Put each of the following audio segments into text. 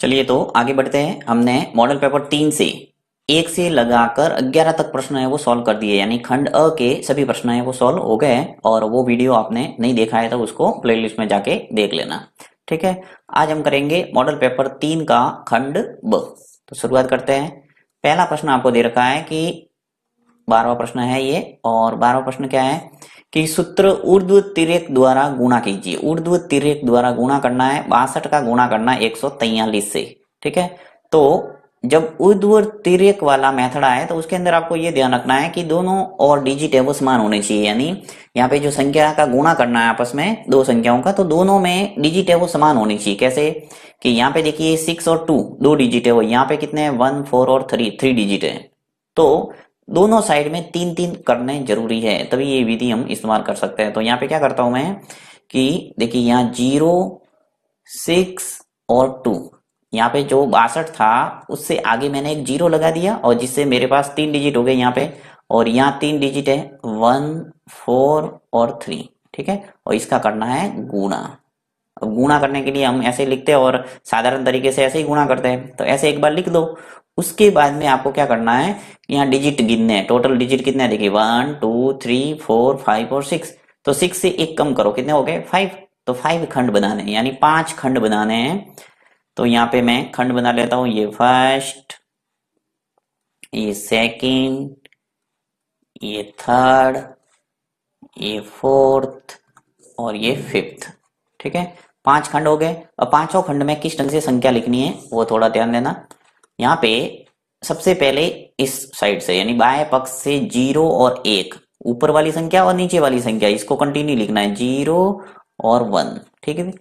चलिए तो आगे बढ़ते हैं हमने मॉडल पेपर तीन से एक से लगाकर ग्यारह तक प्रश्न है वो सॉल्व कर दिए यानी खंड अ के सभी प्रश्न है वो सॉल्व हो गए और वो वीडियो आपने नहीं देखा है तो उसको प्लेलिस्ट में जाके देख लेना ठीक है आज हम करेंगे मॉडल पेपर तीन का खंड ब तो शुरुआत करते हैं पहला प्रश्न आपको दे रखा है कि बारहवा प्रश्न है ये और बारहवा प्रश्न क्या है कि सूत्र ऊर्ध्व तिरेक द्वारा गुणा कीजिए ऊर्ध्व तिरेक द्वारा गुणा करना है बासठ का गुणा करना है एक से ठीक है तो जब ऊर्ध्व तिरेक वाला मेथड आए तो उसके अंदर आपको ये ध्यान रखना है कि दोनों और डिजिट है वो समान होने चाहिए यानी यहाँ पे जो संख्या का गुणा करना है आपस में दो संख्याओं का तो दोनों में डिजिट है वो समान होनी चाहिए कैसे कि यहाँ पे देखिए सिक्स और टू दो डिजिट है वो यहाँ पे कितने वन फोर और थ्री थ्री डिजिट है तो दोनों साइड में तीन तीन करने जरूरी है तभी ये विधि हम इस्तेमाल कर सकते हैं तो यहाँ पे क्या करता हूं मैं कि देखिए यहाँ जीरो सिक्स और टू यहाँ पे जो बासठ था उससे आगे मैंने एक जीरो लगा दिया और जिससे मेरे पास तीन डिजिट हो गए यहाँ पे और यहाँ तीन डिजिट है वन फोर और थ्री ठीक है और इसका करना है गुणा अब गुणा करने के लिए हम ऐसे लिखते हैं और साधारण तरीके से ऐसे ही गुणा करते हैं तो ऐसे एक बार लिख दो उसके बाद में आपको क्या करना है यहाँ डिजिट गिनने हैं टोटल डिजिट कितने हैं देखिए one two three four five और सिक्स तो सिक्स से एक कम करो कितने हो गए फाइव तो फाइव खंड बनाने हैं यानी पांच खंड बनाने हैं तो यहाँ पे मैं खंड बना लेता हूं ये फर्स्ट ये सेकंड ये थर्ड ये फोर्थ और ये फिफ्थ ठीक है पांच खंड हो गए और पांचों खंड में किस ढंग से संख्या लिखनी है वो थोड़ा ध्यान देना यहाँ पे सबसे पहले इस साइड से यानी बाएं पक्ष से जीरो और एक ऊपर वाली संख्या और नीचे वाली संख्या इसको कंटिन्यू लिखना है जीरो और वन ठीक है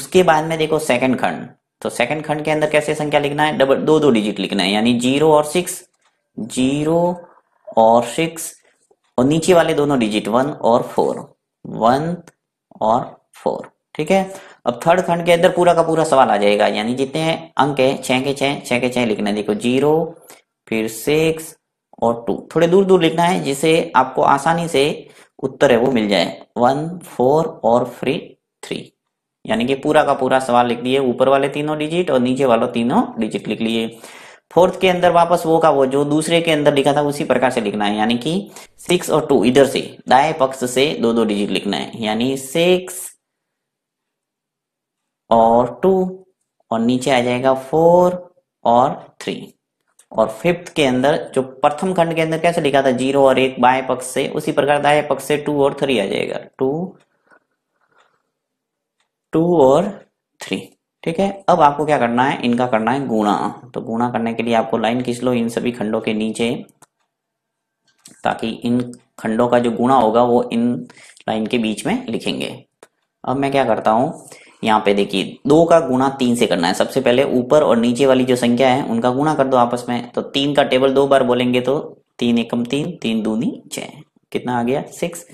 उसके बाद में देखो सेकंड खंड तो सेकंड खंड के अंदर कैसे संख्या लिखना है डबल दो दो डिजिट लिखना है यानी जीरो और सिक्स जीरो और सिक्स और नीचे वाले दोनों डिजिट वन और फोर वन और फोर ठीक है अब थर्ड खंड के अंदर पूरा का पूरा सवाल आ जाएगा यानी जितने अंक है छह के छह छह के छह लिखना है देखो जीरो फिर सिक्स और टू थोड़े दूर दूर लिखना है जिसे आपको आसानी से उत्तर है वो मिल जाए वन फोर और फ्री थ्री यानी कि पूरा का पूरा सवाल लिख दिए ऊपर वाले तीनों डिजिट और नीचे वालों तीनों डिजिट लिख लिए फोर्थ के अंदर वापस वो का वो जो दूसरे के अंदर लिखा था उसी प्रकार से लिखना है यानी कि सिक्स और टू इधर से दाएं पक्ष से दो दो डिजिट लिखना है यानी सिक्स और टू और नीचे आ जाएगा फोर और थ्री और फिफ्थ के अंदर जो प्रथम खंड के अंदर कैसे लिखा था जीरो और एक बाएं पक्ष से उसी प्रकार दाएं पक्ष से टू और थ्री आ जाएगा टू टू और थ्री ठीक है अब आपको क्या करना है इनका करना है गुणा तो गुणा करने के लिए आपको लाइन खींच लो इन सभी खंडों के नीचे ताकि इन खंडों का जो गुणा होगा वो इन लाइन के बीच में लिखेंगे अब मैं क्या करता हूं यहाँ पे देखिए दो का गुणा तीन से करना है सबसे पहले ऊपर और नीचे वाली जो संख्या है उनका गुणा कर दो आपस में तो तीन का टेबल दो बार बोलेंगे तो तीन एकम तीन तीन दूनी छ कितना आ गया सिक्स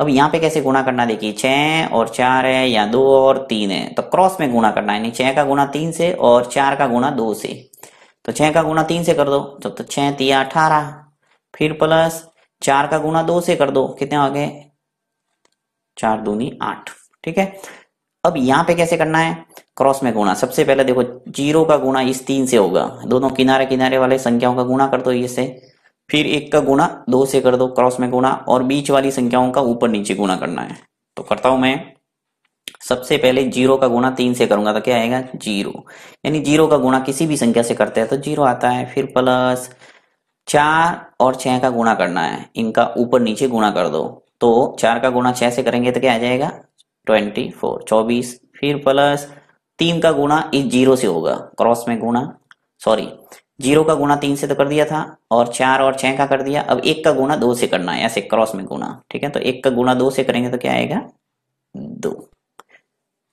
अब यहाँ पे कैसे गुणा करना देखिए छह और चार है या दो और तीन है तो क्रॉस में गुणा करना है छह का गुणा तीन से और चार का गुणा दो से तो छह का गुणा तीन से कर दो जब तो छह तीन अठारह फिर प्लस चार का गुणा दो से कर दो कितने आ गए चार दूनी आठ ठीक है अब यहां पे कैसे करना है क्रॉस में गुणा सबसे पहले देखो जीरो का गुणा इस तीन से होगा दोनों किनारे किनारे वाले संख्याओं का गुणा कर दो इससे फिर एक का गुणा दो से कर दो क्रॉस में गुणा और बीच वाली संख्याओं का ऊपर नीचे गुणा करना है तो करता हूं मैं सबसे पहले जीरो का गुणा तीन से करूंगा तो क्या आएगा जीरो यानी जीरो का गुणा किसी भी संख्या से करते हैं तो जीरो आता है फिर प्लस चार और छह का गुणा करना है इनका ऊपर नीचे गुणा कर दो तो चार का गुणा छह से करेंगे तो क्या आ जाएगा ट्वेंटी फोर चौबीस फिर प्लस तीन का गुणा इस जीरो से होगा क्रॉस में गुणा सॉरी जीरो का गुणा तीन से तो कर दिया था और चार और छह का कर दिया अब एक का गुणा दो से करना है ऐसे क्रॉस में गुणा ठीक है तो एक का गुणा दो से करेंगे तो क्या आएगा दो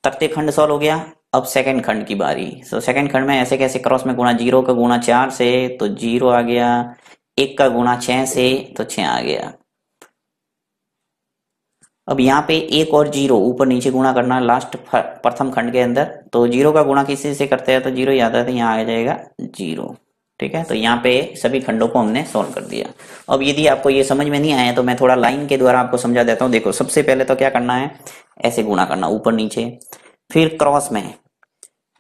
तृतीय खंड सॉल्व हो गया अब सेकंड खंड की बारी तो सेकंड खंड में ऐसे कैसे क्रॉस में गुणा जीरो का गुणा चार से तो जीरो आ गया एक का गुणा छह से तो छह आ गया अब यहाँ पे एक और जीरो ऊपर नीचे गुणा करना लास्ट प्रथम खंड के अंदर तो जीरो का गुणा किसी से करते हैं तो जीरो याद आता है तो यहाँ आ जाएगा जीरो ठीक है तो यहाँ पे सभी खंडों को हमने सॉल्व कर दिया अब यदि आपको ये समझ में नहीं आया तो मैं थोड़ा लाइन के द्वारा आपको समझा देता हूँ देखो सबसे पहले तो क्या करना है ऐसे गुणा करना ऊपर नीचे फिर क्रॉस में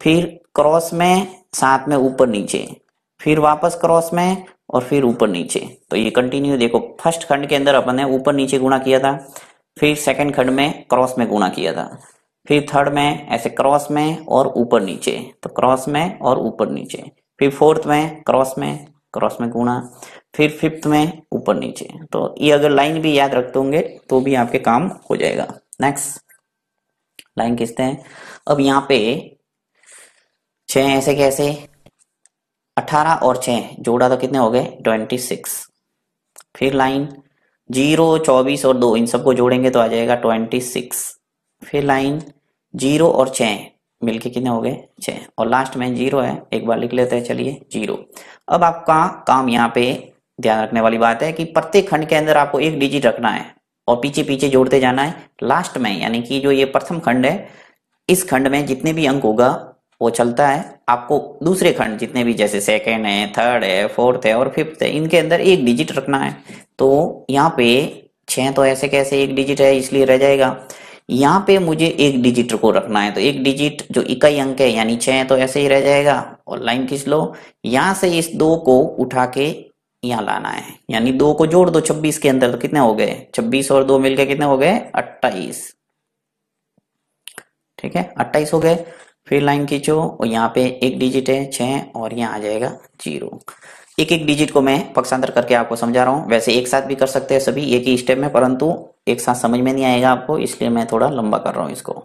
फिर क्रॉस में साथ में ऊपर नीचे फिर वापस क्रॉस में और फिर ऊपर नीचे तो ये कंटिन्यू देखो फर्स्ट खंड के अंदर अपन ने ऊपर नीचे गुणा किया था फिर सेकंड खंड में क्रॉस में गुणा किया था फिर थर्ड में ऐसे क्रॉस में और ऊपर नीचे तो क्रॉस में और ऊपर नीचे फिर फोर्थ में क्रॉस में क्रॉस में गुणा फिर फिफ्थ में ऊपर नीचे तो ये अगर लाइन भी याद रखते होंगे तो भी आपके काम हो जाएगा नेक्स्ट लाइन खींचते हैं अब यहाँ पे छह ऐसे कैसे अठारह और छह जोड़ा तो कितने हो गए ट्वेंटी सिक्स फिर लाइन जीरो चौबीस और दो इन सबको जोड़ेंगे तो आ जाएगा ट्वेंटी सिक्स फिर लाइन जीरो और छह मिलके कितने हो गए छ और लास्ट में जीरो है एक बार लिख लेते हैं चलिए जीरो अब आपका काम यहाँ पे ध्यान रखने वाली बात है कि प्रत्येक खंड के अंदर आपको एक डिजिट रखना है और पीछे पीछे जोड़ते जाना है लास्ट में यानी कि जो ये प्रथम खंड है इस खंड में जितने भी अंक होगा वो चलता है आपको दूसरे खंड जितने भी जैसे सेकेंड है थर्ड है फोर्थ है और फिफ्थ है इनके अंदर एक डिजिट रखना है तो यहाँ पे छह तो ऐसे कैसे एक डिजिट है इसलिए रह जाएगा यहाँ पे मुझे एक डिजिट को रखना है तो एक डिजिट जो इकाई अंक है यानी छह तो ऐसे ही रह जाएगा और लाइन खींच लो यहां से इस दो को उठा के यहाँ लाना है यानी दो को जोड़ दो छब्बीस के अंदर तो कितने हो गए छब्बीस और दो मिलकर कितने हो गए अट्ठाईस ठीक है अट्ठाईस हो गए फिर लाइन खींचो और यहाँ पे एक डिजिट है छह और यहाँ आ जाएगा जीरो एक एक डिजिट को मैं पक्षांतर करके आपको समझा रहा हूँ वैसे एक साथ भी कर सकते हैं सभी एक ही स्टेप में परंतु एक साथ समझ में नहीं आएगा आपको इसलिए मैं थोड़ा लंबा कर रहा हूँ इसको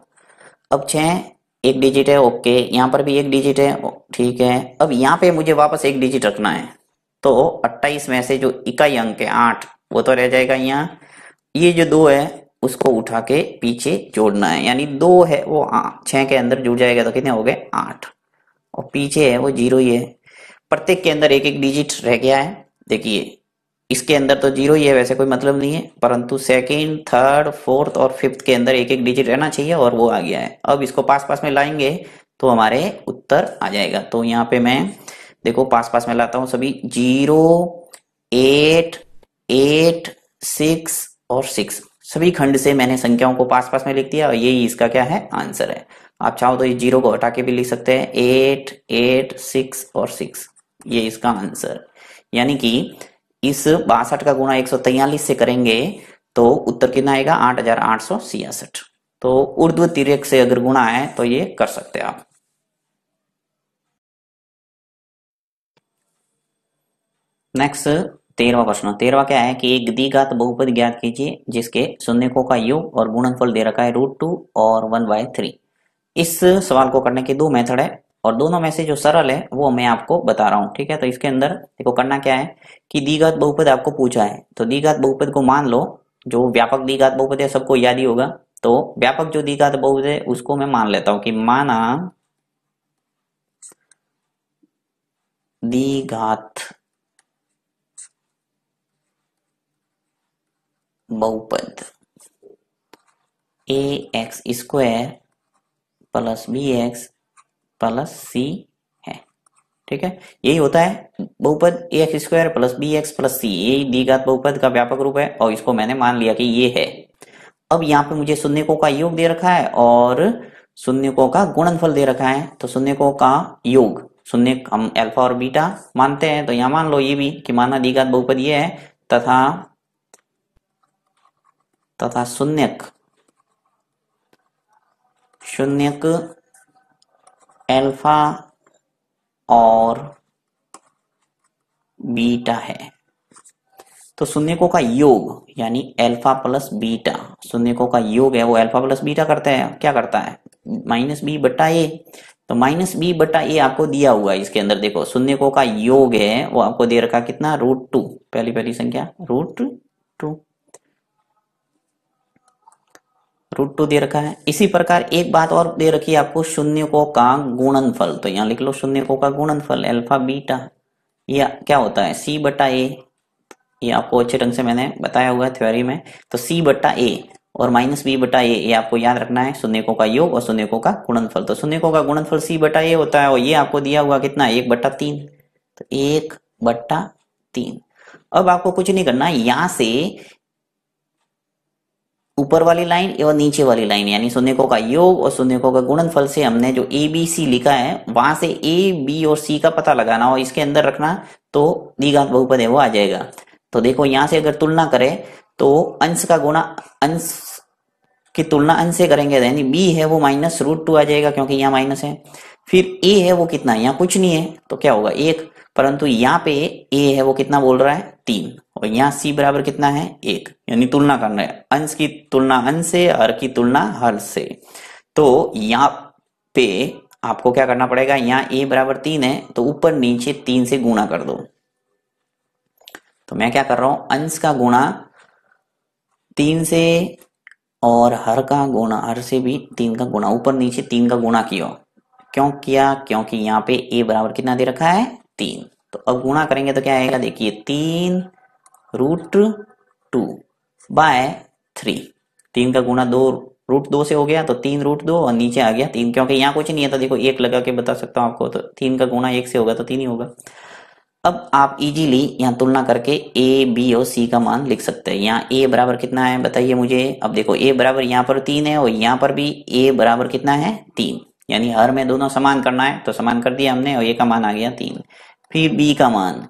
अब छह एक डिजिट है ओके यहाँ पर भी एक डिजिट है ठीक है अब यहाँ पे मुझे वापस एक डिजिट रखना है तो अट्ठाईस में से जो इकाई अंक है आठ वो तो रह जाएगा यहाँ ये जो दो है उसको उठा के पीछे जोड़ना है यानी दो है वो छः के अंदर जुड़ जाएगा तो कितने हो गए आठ और पीछे है वो जीरो ही है प्रत्येक के अंदर एक एक डिजिट रह गया है देखिए इसके अंदर तो जीरो ही है वैसे कोई मतलब नहीं है परंतु सेकंड थर्ड फोर्थ और फिफ्थ के अंदर एक एक डिजिट रहना चाहिए और वो आ गया है अब इसको पास पास में लाएंगे तो हमारे उत्तर आ जाएगा तो यहाँ पे मैं देखो पास पास में लाता हूँ सभी जीरो एट एट सिक्स और सिक्स सभी खंड से मैंने संख्याओं को पास पास में लिख दिया और यही इसका क्या है आंसर है आप चाहो तो इस जीरो को हटा के भी लिख सकते हैं एट एट सिक्स और सिक्स ये इसका आंसर यानी कि इस बासठ का गुणा एक से करेंगे तो उत्तर कितना आएगा आठ हजार आठ सौ छियासठ तो उर्ध्व तिरक से अगर गुणा है तो ये कर सकते हैं आप नेक्स्ट तेरवा प्रश्न तेरवा क्या है कि एक द्विघात बहुपद ज्ञात कीजिए जिसके शून्यकों का योग और गुणनफल दे रखा है रूट टू और वन बाय थ्री इस सवाल को करने के दो मेथड है और दोनों में से जो सरल है वो मैं आपको बता रहा हूँ ठीक है तो इसके अंदर देखो करना क्या है कि दीघात बहुपद आपको पूछा है तो दीघात बहुपद को मान लो जो व्यापक दीघात बहुपद है सबको याद ही होगा तो व्यापक जो दीघात बहुपद है उसको मैं मान लेता हूं कि माना दीघात बहुपद A X square plus B X plus C है ठीक है यही होता है बहुपद A X square plus B X plus C यही दीघात बहुपद का व्यापक रूप है और इसको मैंने मान लिया कि ये है अब यहां पे मुझे शून्यकों का योग दे रखा है और शून्यकों का गुणनफल दे रखा है तो शून्यकों का योग शून्य हम अल्फा और बीटा मानते हैं तो यहां मान लो ये भी कि माना दीघात बहुपद ये है तथा तथा शून्यक शून्यक अल्फा और बीटा है तो शून्यकों का योग यानी अल्फा प्लस बीटा शून्यकों का योग है वो अल्फा प्लस बीटा करता है क्या करता है माइनस बी बटा ए तो माइनस बी बटा ए आपको दिया हुआ है इसके अंदर देखो शून्यकों का योग है वो आपको दे रखा कितना रूट टू पहली पहली संख्या रूट टू रूट टू दे रखा है इसी प्रकार एक बात और दे रखी है आपको शून्य को का गुणनफल तो यहाँ लिख लो शून्य को का गुणनफल अल्फा बीटा या क्या होता है सी बटा ए ये आपको अच्छे ढंग से मैंने बताया हुआ है थ्योरी में तो सी बटा ए और माइनस बी बटा ए ये आपको याद रखना है शून्य को का योग और शून्य को का गुणनफल तो शून्य को का गुणनफल सी बटा ए होता है और ये आपको दिया हुआ कितना एक बट्टा तीन तो एक बट्टा तीन अब आपको कुछ नहीं करना यहां से ऊपर वाली लाइन एवं नीचे वाली लाइन यानी शून्यकों का योग और शून्यकों का गुणनफल से हमने जो ए बी सी लिखा है वहां से ए बी और सी का पता लगाना और इसके अंदर रखना तो दीघात बहुपद है वो आ जाएगा तो देखो यहां से अगर तुलना करें तो अंश का गुणा अंश की तुलना अंश से करेंगे तो यानी बी है वो माइनस रूट टू आ जाएगा क्योंकि यहाँ माइनस है फिर ए है वो कितना है यहाँ कुछ नहीं है तो क्या होगा एक परंतु यहाँ पे ए है वो कितना बोल रहा है तीन और यहाँ सी बराबर कितना है एक यानी तुलना करना है अंश की तुलना अंश से हर की तुलना हर से तो यहाँ पे आपको क्या करना पड़ेगा यहाँ ए बराबर तीन है तो ऊपर नीचे तीन से गुणा कर दो तो मैं क्या कर रहा हूं अंश का गुणा तीन से और हर का गुणा हर से भी तीन का गुणा ऊपर नीचे तीन का गुणा किया क्यों किया क्योंकि यहाँ पे ए बराबर कितना दे रखा है तीन तो अब गुणा करेंगे तो क्या आएगा देखिए तीन रूट टू बाय थ्री तीन का गुणा दो रूट दो से हो गया तो तीन रूट दो और नीचे आ गया तीन क्योंकि यहाँ कुछ नहीं है तो देखो एक लगा के बता सकता हूं आपको तो तीन का गुणा एक से होगा तो तीन ही होगा अब आप इजीली यहाँ तुलना करके ए बी और सी का मान लिख सकते हैं यहाँ ए बराबर कितना है बताइए मुझे अब देखो ए बराबर यहाँ पर तीन है और यहाँ पर भी ए बराबर कितना है तीन यानी हर में दोनों समान करना है तो समान कर दिया हमने और ए का मान आ गया तीन फिर बी का मान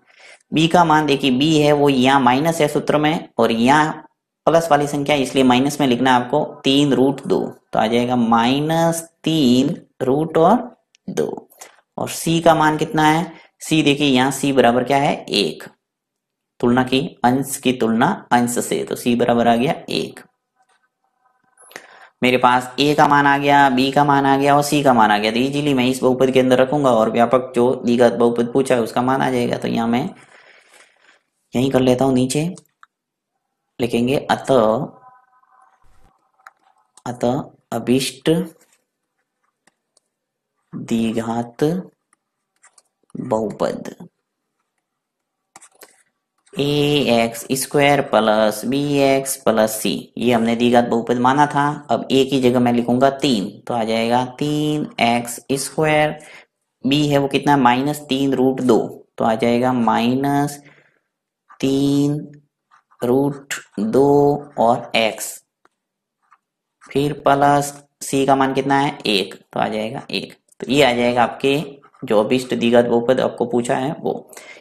बी का मान देखिए बी है वो यहाँ माइनस है सूत्र में और यहाँ प्लस वाली संख्या इसलिए माइनस में लिखना आपको तीन रूट दो तो आ जाएगा माइनस तीन रूट और दो और सी का मान कितना है सी देखिए यहाँ सी बराबर क्या है एक तुलना की अंश की तुलना अंश से तो सी बराबर आ गया एक मेरे पास ए का मान आ गया बी का मान आ गया और सी का मान आ गया तो इजीली मैं इस बहुपद के अंदर रखूंगा और व्यापक जो दीगत बहुपद पूछा है उसका मान आ जाएगा तो यहाँ मैं यही कर लेता हूं नीचे लिखेंगे अत अत अभिष्ट दीघात बहुपद A X square plus B X plus C ये हमने दीघात बहुपद माना था अब ए की जगह मैं लिखूंगा तीन तो आ जाएगा तीन एक्स स्क्वायर बी है वो कितना माइनस तीन रूट दो तो आ जाएगा माइनस तीन रूट दो और एक्स फिर प्लस सी का मान कितना है एक तो आ जाएगा एक तो ये आ जाएगा आपके जो अभिष्ट दिगत बहुपद आपको पूछा है वो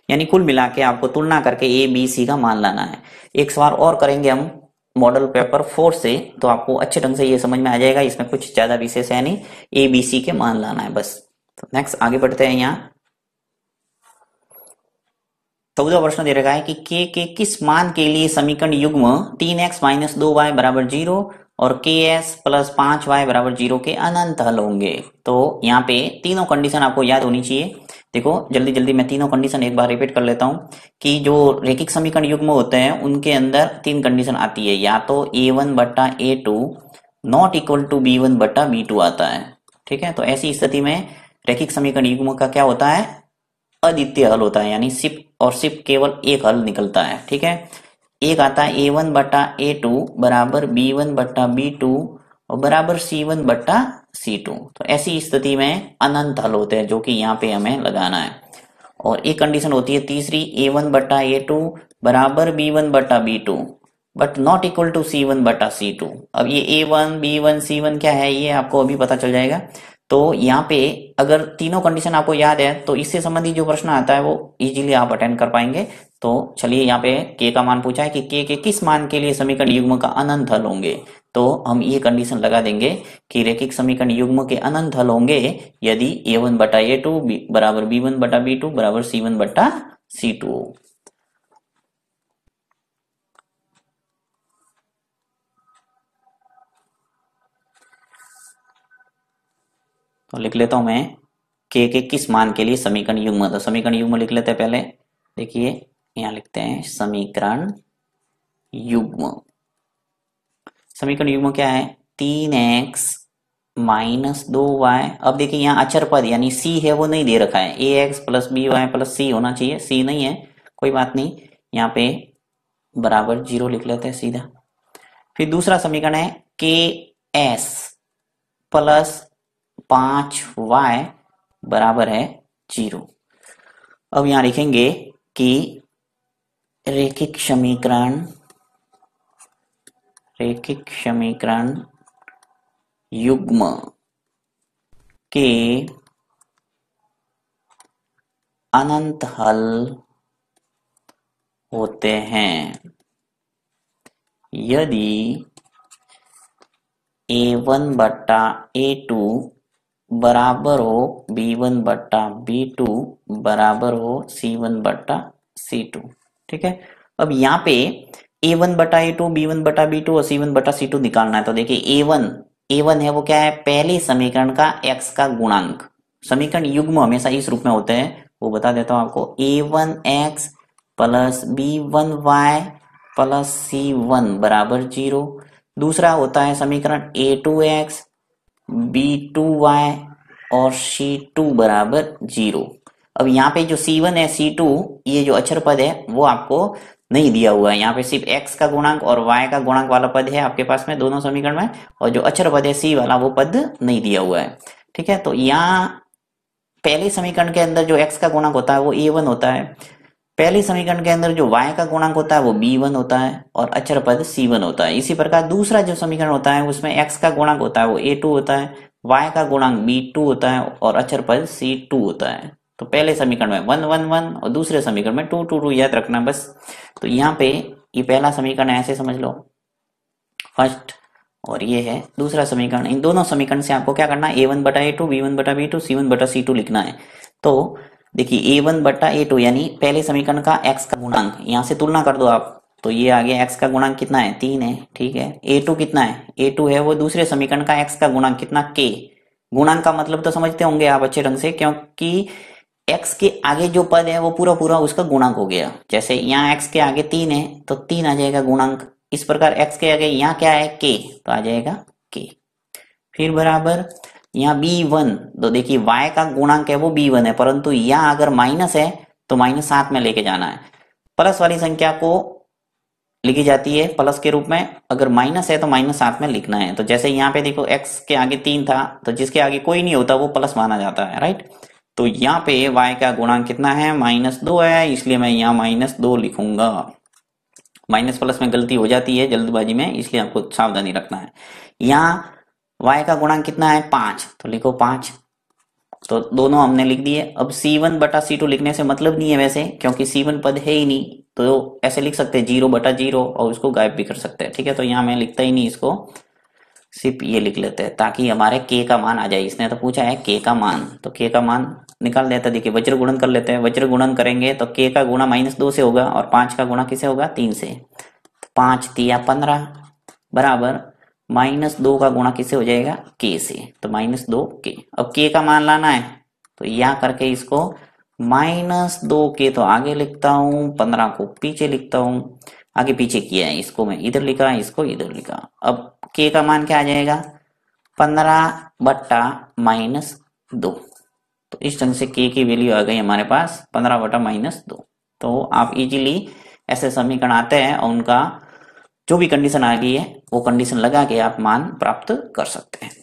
यानी कुल मिला के आपको तुलना करके ए बी सी का मान लाना है एक सवाल और करेंगे हम मॉडल पेपर फोर से तो आपको अच्छे ढंग से ये समझ में आ जाएगा इसमें कुछ ज्यादा विशेष है नहीं ए बी सी के मान लाना है बस तो नेक्स्ट आगे बढ़ते हैं यहाँ चौदह प्रश्न दे रखा है कि के के किस मान के लिए समीकरण युग्म तीन एक्स माइनस दो वाई बराबर जीरो और के एस प्लस पांच वाई बराबर जीरो के अनंत हल होंगे तो यहाँ पे तीनों कंडीशन आपको याद होनी चाहिए देखो जल्दी जल्दी मैं तीनों कंडीशन एक बार रिपीट कर लेता हूँ कि जो रेखिक समीकरण युग्म होते हैं उनके अंदर तीन कंडीशन आती है या तो ए वन बट्टा A two not equal to B one बट्टा बी टू आता है ठीक है तो ऐसी स्थिति में रेखिक समीकरण युग्म का क्या होता है अद्वितीय हल होता है यानी सिर्फ और सिर्फ केवल एक हल निकलता है ठीक है एक आता है ए वन बटा ए टू बराबर बी वन बट्टा बी टू और बराबर सी वन बट्टा सी टू तो ऐसी स्थिति में अनंत हल होते हैं जो कि यहाँ पे हमें लगाना है और एक कंडीशन होती है तीसरी ए वन बट्टा ए टू बराबर बी वन बट्टा B two but not equal to C one बटा सी टू अब ये A one B one C one क्या है ये आपको अभी पता चल जाएगा तो यहाँ पे अगर तीनों कंडीशन आपको याद है तो इससे संबंधित जो प्रश्न आता है वो इजीली आप अटेंड कर पाएंगे तो चलिए यहाँ पे के का मान पूछा है कि के के किस मान के लिए समीकरण युग्म का अनंत हल होंगे तो हम ये कंडीशन लगा देंगे कि रेखिक समीकरण युग्म के अनंत हल होंगे यदि ए वन बटा ए टू बराबर बी वन बटा बी टू बराबर सी वन बटा सी टू तो लिख लेता हूं मैं के के किस मान के लिए समीकरण युग्म तो समीकरण युग्म लिख लेते हैं पहले देखिए यहाँ लिखते हैं समीकरण युग्म समीकरण युग्म क्या है तीन एक्स माइनस दो वाई अब देखिए यहाँ अचर पद यानी सी है वो नहीं दे रखा है A X plus B Y plus C होना चाहिए सी नहीं है कोई बात नहीं यहाँ पे बराबर जीरो लिख लेते हैं सीधा फिर दूसरा समीकरण है के एस प्लस पांच वाई बराबर है जीरो अब यहां लिखेंगे कि रेखिक समीकरण रेखिक समीकरण युग्म के अनंत हल होते हैं यदि ए वन बट्टा ए टू बराबर हो बी वन बट्टा बी टू बराबर हो सी वन बट्टा सी टू ठीक है अब यहाँ पे ए वन बटा ए टू बी वन बटा बी टू और सी वन बटा सी टू निकालना है तो देखिए ए वन ए वन है वो क्या है पहले समीकरण का एक्स का गुणांक समीकरण युग्म हमेशा इस रूप में होते हैं वो बता देता हूं आपको A one X plus B one Y plus C one बराबर जीरो दूसरा होता है समीकरण A two X B two Y और सी टू बराबर जीरो अब यहाँ पे जो सी वन है सी टू ये जो अक्षर पद है वो आपको नहीं दिया हुआ है यहाँ पे सिर्फ x का गुणांक और y का गुणांक वाला पद है आपके पास में दोनों समीकरण में और जो अक्षर पद है सी वाला वो पद नहीं दिया हुआ है ठीक है तो यहाँ पहले समीकरण के अंदर जो x का गुणांक होता है वो ए वन होता है पहले समीकरण के अंदर जो y का गुणांक होता है वो b1 होता है और अचर पद c1 होता है इसी प्रकार दूसरा जो समीकरण होता है उसमें x का गुणांक होता है वो a2 होता है y का गुणांक b2 होता है और अचर पद c2 होता है तो पहले समीकरण में वन वन वन और दूसरे समीकरण में टू टू टू याद रखना बस तो यहाँ पे ये पहला समीकरण ऐसे समझ लो फर्स्ट और ये है दूसरा समीकरण इन दोनों समीकरण से आपको क्या करना है ए वन बटा ए टू बी वन बटा बी टू सी वन बटा सी टू लिखना है तो देखिए ए वन बट्टा ए टू यानी पहले समीकरण का x का गुणांक यहाँ से तुलना कर दो आप तो ये आ गया x का गुणांक कितना है तीन है ठीक है ए टू कितना है a2 टू है वो दूसरे समीकरण का x का गुणांक कितना k गुणांक का मतलब तो समझते होंगे आप अच्छे ढंग से क्योंकि एक्स के आगे जो पद है वो पूरा पूरा उसका गुणांक हो गया जैसे यहाँ एक्स के आगे तीन है तो तीन आ जाएगा गुणांक इस प्रकार एक्स के आगे यहाँ क्या है के तो आ जाएगा के फिर बराबर यहाँ बी वन तो देखिए वाई का गुणांक है वो बी वन है परंतु यहाँ अगर माइनस है तो माइनस साथ में लेके जाना है प्लस वाली संख्या को लिखी जाती है प्लस के रूप में अगर माइनस है तो माइनस साथ में लिखना है तो जैसे यहाँ पे देखो एक्स के आगे तीन था तो जिसके आगे कोई नहीं होता वो प्लस माना जाता है राइट तो यहाँ पे वाई का गुणांक कितना है माइनस दो है इसलिए मैं यहाँ माइनस दो लिखूंगा माइनस प्लस में गलती हो जाती है जल्दबाजी में इसलिए आपको सावधानी रखना है यहाँ वाई का गुणांक कितना है पांच तो लिखो पांच तो दोनों हमने लिख दिए अब सी वन बटा सी टू लिखने से मतलब नहीं है वैसे क्योंकि सी वन पद है ही नहीं तो ऐसे लिख सकते हैं जीरो बटा जीरो और उसको गायब भी कर सकते हैं ठीक है तो यहां मैं लिखता ही नहीं इसको सिर्फ ये लिख लेते हैं ताकि हमारे के का मान आ जाए इसने तो पूछा है के का मान तो के का मान निकाल देता है देखिए वज्र गुणन कर लेते हैं वज्र गुणन करेंगे तो के का गुणा माइनस दो से होगा और पांच का गुणा किसे होगा तीन से तो पांच दिया पंद्रह बराबर माइनस दो का गुणा किसे हो जाएगा के से तो माइनस दो के अब के का मान लाना है तो यहां करके इसको माइनस दो के तो आगे लिखता हूं पंद्रह को पीछे लिखता हूं आगे पीछे किया है इसको मैं इधर लिखा इसको इधर लिखा अब के का मान क्या आ जाएगा पंद्रह बट्टा माइनस दो तो इस ढंग से के की वैल्यू आ गई हमारे पास पंद्रह बटा माइनस दो तो आप इजीली ऐसे समीकरण आते हैं और उनका जो भी कंडीशन आ गई है वो कंडीशन लगा के आप मान प्राप्त कर सकते हैं